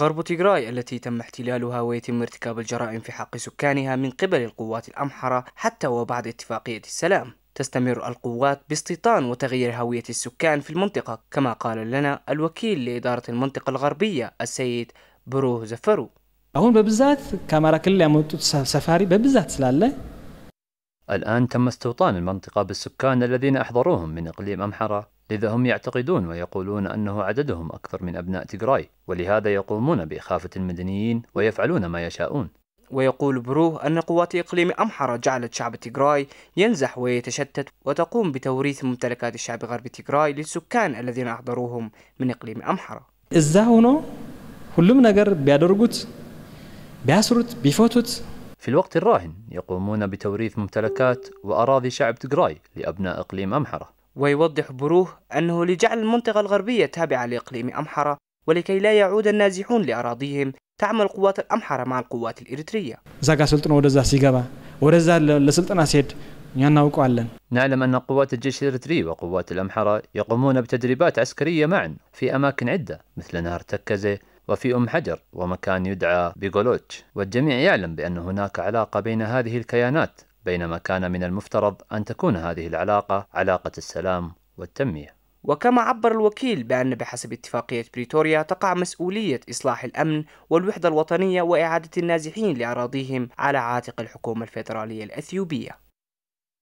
غرب تيغراي التي تم احتلالها ويتم ارتكاب الجرائم في حق سكانها من قبل القوات الأمحرة حتى وبعد اتفاقية السلام تستمر القوات باستيطان وتغيير هوية السكان في المنطقة كما قال لنا الوكيل لإدارة المنطقة الغربية السيد بروه زفرو أهون ببزات كاميرا كل ያመጡት ሰፋሪ በብዛት الآن تم استوطان المنطقة بالسكان الذين أحضروهم من إقليم أمحرة لذا هم يعتقدون ويقولون أنه عددهم أكثر من أبناء تيغراي ولهذا يقومون بإخافة المدنيين ويفعلون ما يشاءون ويقول بروه أن قوات إقليم أمحرة جعلت شعب تيغراي ينزح ويتشتت وتقوم بتوريث ممتلكات الشعب غربي تيغراي للسكان الذين أحضروهم من إقليم أمحرة እዛ كلهم ሁሉም ነገር ቢያደርጉት بيفوتوت في الوقت الراهن يقومون بتوريث ممتلكات وأراضي شعب تيغراي لأبناء إقليم أمحرة ويوضح بروه أنه لجعل المنطقة الغربية تابعة لإقليم أمحرة ولكي لا يعود النازحون لأراضيهم تعمل قوات الأمحرة مع القوات الإريترية زاكا ودزا نعلم أن قوات الجيش الإريتري وقوات الأمحرة يقومون بتدريبات عسكرية معا في أماكن عدة مثل نهر تكزة وفي أم حجر ومكان يدعى بيغولوتش والجميع يعلم بأن هناك علاقة بين هذه الكيانات بينما كان من المفترض أن تكون هذه العلاقة علاقة السلام والتنمية وكما عبر الوكيل بأن بحسب اتفاقية بريتوريا تقع مسؤولية إصلاح الأمن والوحدة الوطنية وإعادة النازحين لأراضيهم على عاتق الحكومة الفيدرالية الأثيوبية